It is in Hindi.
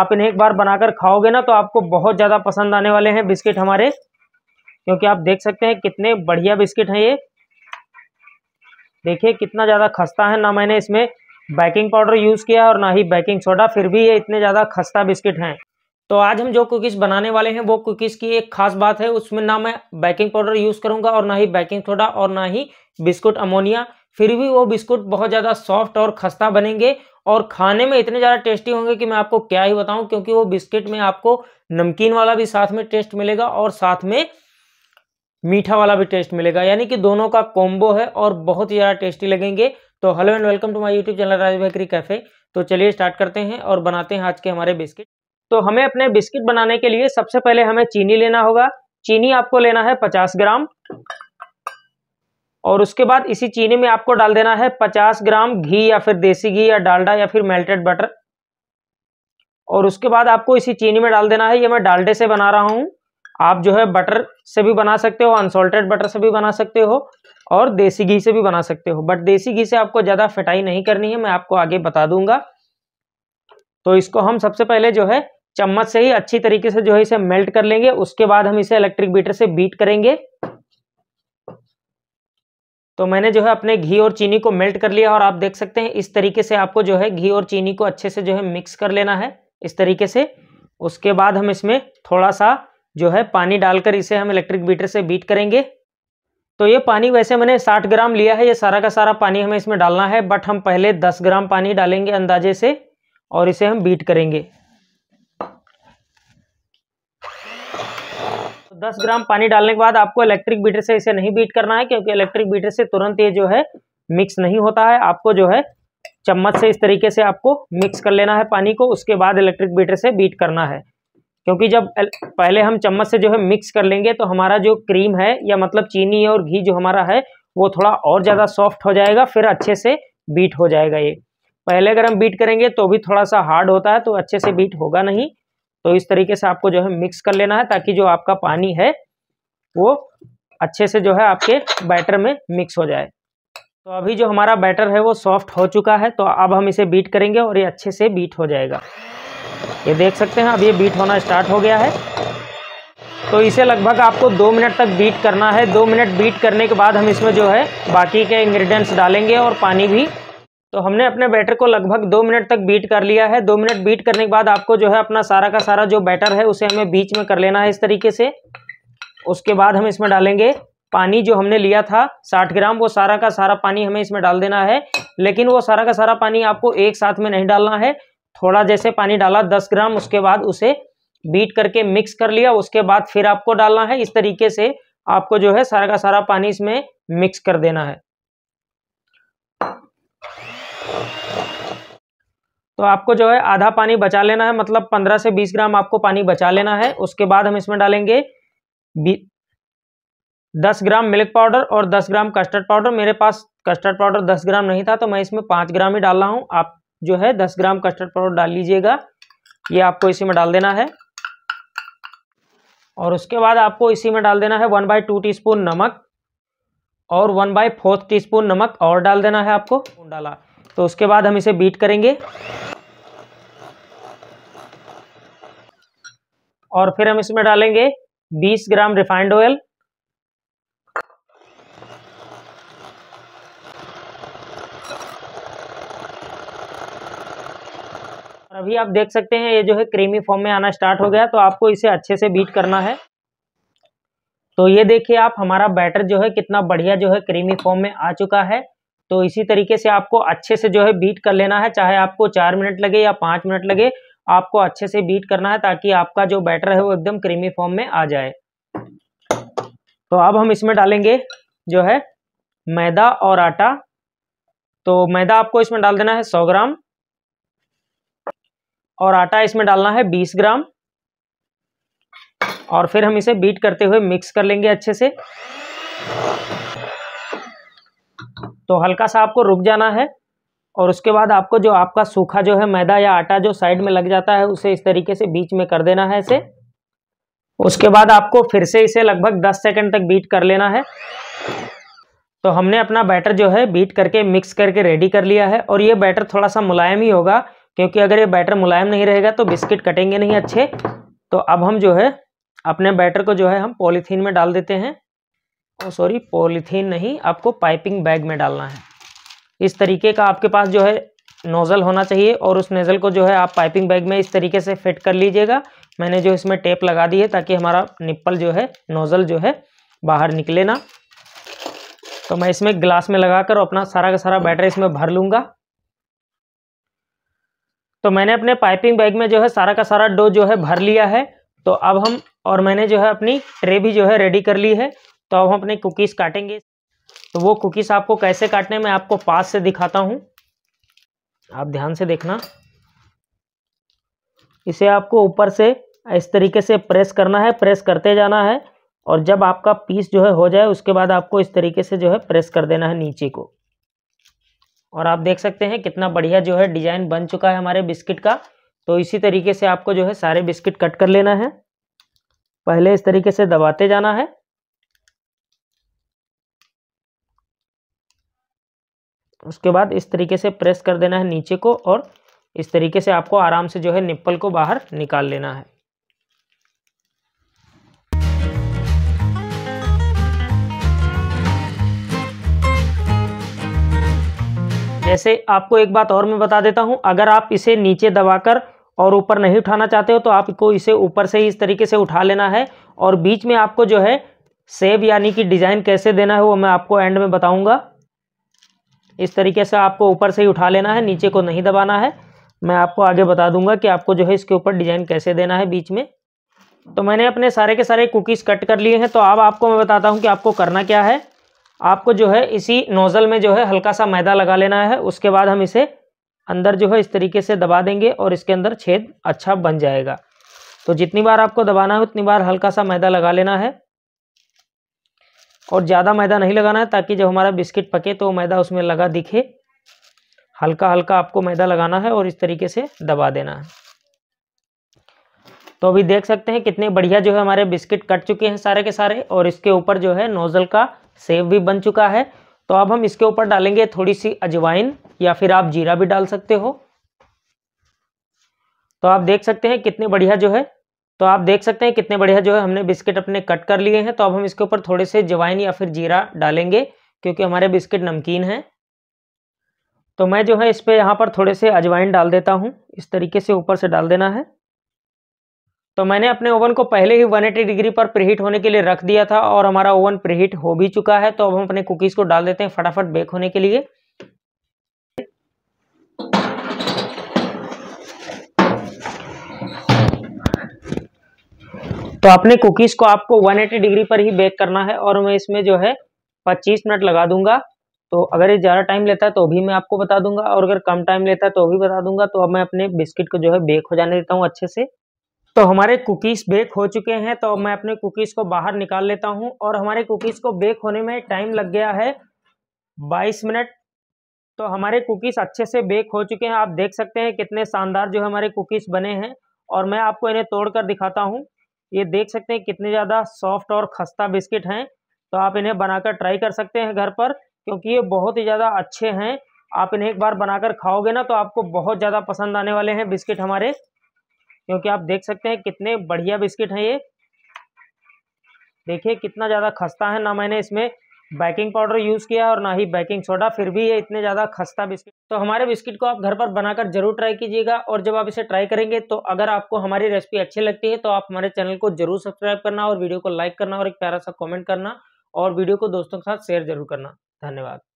आप इन्हें एक बार बनाकर खाओगे ना तो आपको बहुत ज़्यादा पसंद आने वाले हैं बिस्किट हमारे क्योंकि आप देख सकते हैं कितने बढ़िया बिस्किट हैं ये देखिए कितना ज़्यादा खस्ता है ना मैंने इसमें बेकिंग पाउडर यूज़ किया और ना ही बेकिंग सोडा फिर भी ये इतने ज़्यादा खस्ता बिस्किट हैं तो आज हम जो कुकीज़ बनाने वाले हैं वो कुकीज़ की एक खास बात है उसमें ना मैं बेकिंग पाउडर यूज़ करूँगा और ना ही बेकिंग सोडा और ना ही बिस्कुट अमोनिया फिर भी वो बिस्कुट बहुत ज़्यादा सॉफ्ट और खस्ता बनेंगे और खाने में इतने ज़्यादा टेस्टी होंगे कि मैं आपको क्या ही बताऊं क्योंकि वो बिस्किट में आपको नमकीन वाला भी साथ में टेस्ट मिलेगा और साथ में मीठा वाला भी टेस्ट मिलेगा यानी कि दोनों का कॉम्बो है और बहुत ही ज़्यादा टेस्टी लगेंगे तो hello and welcome to my YouTube channel Raj bakery cafe तो चलिए स्टार्ट करते हैं और बनाते हैं आज के हमारे बिस्किट तो हमें अपने बिस्किट बनाने के लिए सबसे पहले हमें चीनी लेना होगा चीनी आपको लेना है पचास ग्राम और उसके बाद इसी चीनी में आपको डाल देना है पचास ग्राम घी या फिर देसी घी या डालडा या फिर मेल्टेड बटर और उसके बाद आपको इसी चीनी में डाल देना है ये मैं डालडे से बना रहा हूँ आप जो है बटर से भी बना सकते हो अनसोल्टेड बटर से भी बना सकते हो और देसी घी से भी बना सकते हो बट देसी घी से आपको ज़्यादा फिटाई नहीं करनी है मैं आपको आगे बता दूंगा तो इसको हम सबसे पहले जो है चम्मच से ही अच्छी तरीके से जो है इसे मेल्ट कर लेंगे उसके बाद हम इसे इलेक्ट्रिक बीटर से बीट करेंगे तो मैंने जो है अपने घी और चीनी को मेल्ट कर लिया और आप देख सकते हैं इस तरीके से आपको जो है घी और चीनी को अच्छे से जो है मिक्स कर लेना है इस तरीके से उसके बाद हम इसमें थोड़ा सा जो है पानी डालकर इसे हम इलेक्ट्रिक बीटर से बीट करेंगे तो ये पानी वैसे मैंने 60 ग्राम लिया है ये सारा का सारा पानी हमें इसमें डालना है बट हम पहले 10 ग्राम पानी डालेंगे अंदाजे से और इसे हम बीट करेंगे तो 10 ग्राम पानी डालने के बाद आपको इलेक्ट्रिक बीटर से इसे नहीं बीट करना है क्योंकि इलेक्ट्रिक बीटर से तुरंत ये जो है मिक्स नहीं होता है आपको जो है चम्मच से इस तरीके से आपको मिक्स कर लेना है पानी को उसके बाद इलेक्ट्रिक बीटर से बीट करना है क्योंकि जब पहले हम चम्मच से जो है मिक्स कर लेंगे तो हमारा जो क्रीम है या मतलब चीनी और घी जो हमारा है वो थोड़ा और ज़्यादा सॉफ्ट हो जाएगा फिर अच्छे से बीट हो जाएगा ये पहले अगर हम बीट करेंगे तो भी थोड़ा सा हार्ड होता है तो अच्छे से बीट होगा नहीं तो इस तरीके से आपको जो है मिक्स कर लेना है ताकि जो आपका पानी है वो अच्छे से जो है आपके बैटर में मिक्स हो जाए तो अभी जो हमारा बैटर है वो सॉफ्ट हो चुका है तो अब हम इसे बीट करेंगे और ये अच्छे से बीट हो जाएगा ये देख सकते हैं अब ये बीट होना स्टार्ट हो गया है तो इसे लगभग आपको दो मिनट तक बीट करना है दो मिनट बीट करने के बाद हम इसमें जो है बाकी के इंग्रेडिएंट्स डालेंगे और पानी भी तो हमने अपने बैटर को लगभग दो मिनट तक बीट कर लिया है दो मिनट बीट करने के बाद आपको जो है अपना सारा का सारा जो बैटर है उसे हमें बीच में कर लेना है इस तरीके से उसके बाद हम इसमें डालेंगे पानी जो हमने लिया था साठ ग्राम वो सारा का सारा पानी हमें इसमें डाल देना है लेकिन वो सारा का सारा पानी आपको एक साथ में नहीं डालना है थोड़ा जैसे पानी डाला दस ग्राम उसके बाद उसे बीट करके मिक्स कर लिया उसके बाद फिर आपको डालना है इस तरीके से आपको जो है सारा का सारा पानी इसमें मिक्स कर देना है तो आपको जो है आधा पानी बचा लेना है मतलब 15 से 20 ग्राम आपको पानी बचा लेना है उसके बाद हम इसमें डालेंगे दस ग्राम मिल्क पाउडर और दस ग्राम कस्टर्ड पाउडर मेरे पास कस्टर्ड पाउडर दस ग्राम नहीं था तो मैं इसमें 5 ग्राम ही डाल रहा हूँ आप जो है दस ग्राम कस्टर्ड पाउडर डाल लीजिएगा ये आपको इसी में डाल देना है और उसके बाद आपको इसी में डाल देना है वन बाई टू टी नमक और वन बाई फोर्थ टी नमक और डाल देना है आपको डाला तो उसके बाद हम इसे बीट करेंगे और फिर हम इसमें डालेंगे 20 ग्राम रिफाइंड ऑयल और अभी आप देख सकते हैं ये जो है क्रीमी फॉर्म में आना स्टार्ट हो गया तो आपको इसे अच्छे से बीट करना है तो ये देखिए आप हमारा बैटर जो है कितना बढ़िया जो है क्रीमी फॉर्म में आ चुका है तो इसी तरीके से आपको अच्छे से जो है बीट कर लेना है चाहे आपको चार मिनट लगे या पाँच मिनट लगे आपको अच्छे से बीट करना है ताकि आपका जो बैटर है वो एकदम क्रीमी फॉर्म में आ जाए तो अब हम इसमें डालेंगे जो है मैदा और आटा तो मैदा आपको इसमें डाल देना है सौ ग्राम और आटा इसमें डालना है बीस ग्राम और फिर हम इसे बीट करते हुए मिक्स कर लेंगे अच्छे से तो हल्का सा आपको रुक जाना है और उसके बाद आपको जो आपका सूखा जो है मैदा या आटा जो साइड में लग जाता है उसे इस तरीके से बीच में कर देना है इसे उसके बाद आपको फिर से इसे लगभग 10 सेकंड तक बीट कर लेना है तो हमने अपना बैटर जो है बीट करके मिक्स करके रेडी कर लिया है और ये बैटर थोड़ा सा मुलायम ही होगा क्योंकि अगर ये बैटर मुलायम नहीं रहेगा तो बिस्किट कटेंगे नहीं अच्छे तो अब हम जो है अपने बैटर को जो है हम पॉलीथीन में डाल देते हैं सॉरी पॉलीथीन नहीं आपको पाइपिंग बैग में डालना है इस तरीके का आपके पास जो है नोज़ल होना चाहिए और उस नोज़ल को जो है आप पाइपिंग बैग में इस तरीके से फिट कर लीजिएगा मैंने जो इसमें टेप लगा दी है ताकि हमारा निप्पल जो है नोज़ल जो है बाहर निकले ना तो मैं इसमें ग्लास में लगा कर अपना सारा का सारा बैटरी इसमें भर लूँगा तो मैंने अपने पाइपिंग बैग में जो है सारा का सारा डो जो है भर लिया है तो अब हम और मैंने जो है अपनी ट्रे भी जो है रेडी कर ली है तो अब हम अपने कुकीज़ काटेंगे तो वो कुकीज़ आपको कैसे काटने मैं आपको पास से दिखाता हूँ आप ध्यान से देखना इसे आपको ऊपर से इस तरीके से प्रेस करना है प्रेस करते जाना है और जब आपका पीस जो है हो जाए उसके बाद आपको इस तरीके से जो है प्रेस कर देना है नीचे को और आप देख सकते हैं कितना बढ़िया जो है डिजाइन बन चुका है हमारे बिस्किट का तो इसी तरीके से आपको जो है सारे बिस्किट कट कर लेना है पहले इस तरीके से दबाते जाना है उसके बाद इस तरीके से प्रेस कर देना है नीचे को और इस तरीके से आपको आराम से जो है निप्पल को बाहर निकाल लेना है जैसे आपको एक बात और मैं बता देता हूं अगर आप इसे नीचे दबाकर और ऊपर नहीं उठाना चाहते हो तो आपको इसे ऊपर से ही इस तरीके से उठा लेना है और बीच में आपको जो है सेब यानी कि डिज़ाइन कैसे देना है वो मैं आपको एंड में बताऊंगा इस तरीके से आपको ऊपर से ही उठा लेना है नीचे को नहीं दबाना है मैं आपको आगे बता दूंगा कि आपको जो है इसके ऊपर डिज़ाइन कैसे देना है बीच में तो मैंने अपने सारे के सारे कुकीज़ कट कर लिए हैं तो अब आपको मैं बताता हूँ कि आपको करना क्या है आपको जो है इसी नोज़ल में जो है हल्का सा मैदा लगा लेना है उसके बाद हम इसे अंदर जो है इस तरीके से दबा देंगे और इसके अंदर छेद अच्छा बन जाएगा तो जितनी बार आपको दबाना है उतनी बार हल्का सा मैदा लगा लेना है और ज़्यादा मैदा नहीं लगाना है ताकि जब हमारा बिस्किट पके तो मैदा उसमें लगा दिखे हल्का हल्का आपको मैदा लगाना है और इस तरीके से दबा देना है तो अभी देख सकते हैं कितने बढ़िया जो है हमारे बिस्किट कट चुके हैं सारे के सारे और इसके ऊपर जो है नोज़ल का सेव भी बन चुका है तो अब हम इसके ऊपर डालेंगे थोड़ी सी अजवाइन या फिर आप जीरा भी डाल सकते हो तो आप देख सकते हैं कितने बढ़िया जो है तो आप देख सकते हैं कितने बढ़िया है जो है हमने बिस्किट अपने कट कर लिए हैं तो अब हम इसके ऊपर थोड़े से जवाइन या फिर जीरा डालेंगे क्योंकि हमारे बिस्किट नमकीन हैं तो मैं जो है इस पर यहाँ पर थोड़े से अजवाइन डाल देता हूँ इस तरीके से ऊपर से डाल देना है तो मैंने अपने ओवन को पहले ही 180 डिग्री पर प्रीहीट होने के लिए रख दिया था और हमारा ओवन प्रीहीट हो भी चुका है तो अब हम अपने कुकीज़ को डाल देते हैं फटाफट बेक होने के लिए तो अपने कुकीज को आपको 180 डिग्री पर ही बेक करना है और मैं इसमें जो है 25 मिनट लगा दूंगा तो अगर ये ज़्यादा टाइम लेता है तो भी मैं आपको बता दूंगा और अगर कम टाइम लेता है तो भी बता दूंगा तो अब मैं अपने बिस्किट को जो है बेक हो जाने देता हूँ अच्छे से तो हमारे कुकीज़ बेक हो चुके हैं तो मैं अपने कुकीज़ को बाहर निकाल लेता हूँ और हमारे कुकीज़ को बेक होने में टाइम लग गया है बाईस मिनट तो हमारे कुकीज़ अच्छे से बेक हो चुके हैं आप देख सकते हैं कितने शानदार जो हमारे कुकीज़ बने हैं और मैं आपको इन्हें तोड़कर दिखाता हूँ ये देख सकते हैं कितने ज़्यादा सॉफ्ट और खस्ता बिस्किट हैं तो आप इन्हें बनाकर ट्राई कर सकते हैं घर पर क्योंकि ये बहुत ही ज़्यादा अच्छे हैं आप इन्हें एक बार बनाकर खाओगे ना तो आपको बहुत ज़्यादा पसंद आने वाले हैं बिस्किट हमारे क्योंकि आप देख सकते हैं कितने बढ़िया बिस्किट हैं ये देखिए कितना ज़्यादा खस्ता है ना मैंने इसमें बेकिंग पाउडर यूज़ किया और ना ही बेकिंग सोडा फिर भी ये इतने ज़्यादा खस्ता बिस्किट तो हमारे बिस्किट को आप घर पर बनाकर जरूर ट्राई कीजिएगा और जब आप इसे ट्राई करेंगे तो अगर आपको हमारी रेसिपी अच्छी लगती है तो आप हमारे चैनल को जरूर सब्सक्राइब करना और वीडियो को लाइक करना और एक प्यारा सा कॉमेंट करना और वीडियो को दोस्तों के साथ शेयर जरूर करना धन्यवाद